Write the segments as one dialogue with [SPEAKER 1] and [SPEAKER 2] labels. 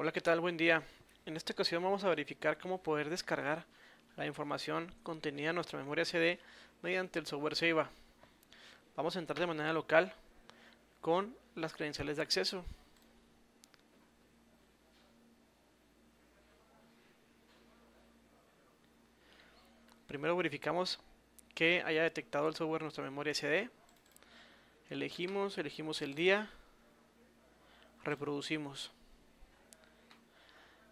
[SPEAKER 1] Hola, ¿qué tal? Buen día. En esta ocasión vamos a verificar cómo poder descargar la información contenida en nuestra memoria CD mediante el software Seiva. Vamos a entrar de manera local con las credenciales de acceso. Primero verificamos que haya detectado el software nuestra memoria CD. Elegimos, elegimos el día, reproducimos.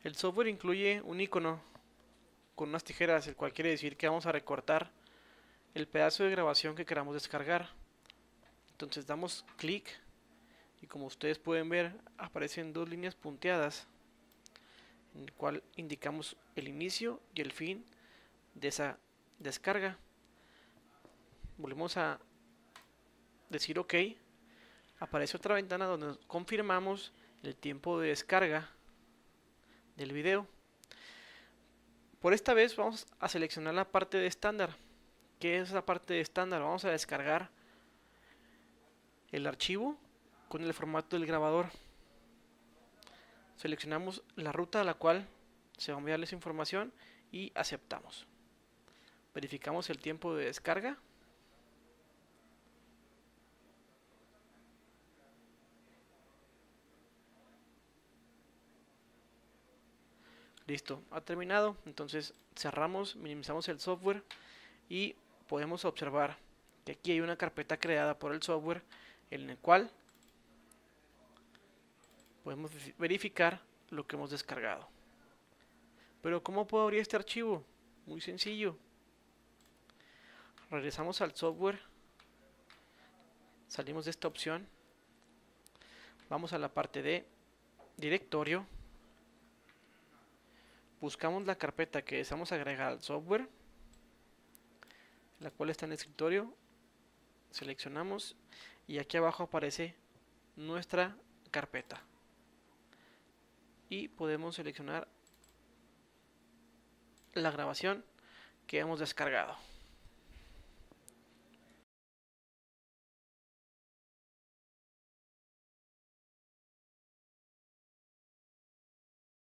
[SPEAKER 1] El software incluye un icono con unas tijeras, el cual quiere decir que vamos a recortar el pedazo de grabación que queramos descargar. Entonces damos clic y como ustedes pueden ver aparecen dos líneas punteadas en el cual indicamos el inicio y el fin de esa descarga. Volvemos a decir OK. Aparece otra ventana donde confirmamos el tiempo de descarga del video. Por esta vez vamos a seleccionar la parte de estándar. que es la parte de estándar? Vamos a descargar el archivo con el formato del grabador. Seleccionamos la ruta a la cual se va a enviar esa información y aceptamos. Verificamos el tiempo de descarga. Listo, ha terminado. Entonces cerramos, minimizamos el software y podemos observar que aquí hay una carpeta creada por el software en el cual podemos verificar lo que hemos descargado. Pero ¿cómo puedo abrir este archivo? Muy sencillo. Regresamos al software. Salimos de esta opción. Vamos a la parte de directorio buscamos la carpeta que deseamos agregar al software, la cual está en el escritorio, seleccionamos y aquí abajo aparece nuestra carpeta y podemos seleccionar la grabación que hemos descargado.